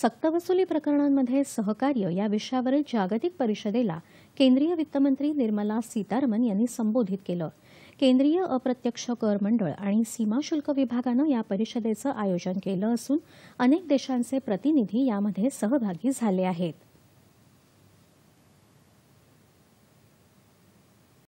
सक्तवसुली प्रकरणांमध्ये सहकार्य या विषयावरील जागतिक परिषदेला केंद्रीय वित्तमंत्री निर्मला सीतारामन यांनी संबोधित केलं केंद्रीय अप्रत्यक्ष कर मंडळ आणि सीमाशुल्क विभागानं या परिषदेचं आयोजन केलं असून अनेक देशांचे प्रतिनिधी यामध्ये सहभागी झाले आहेत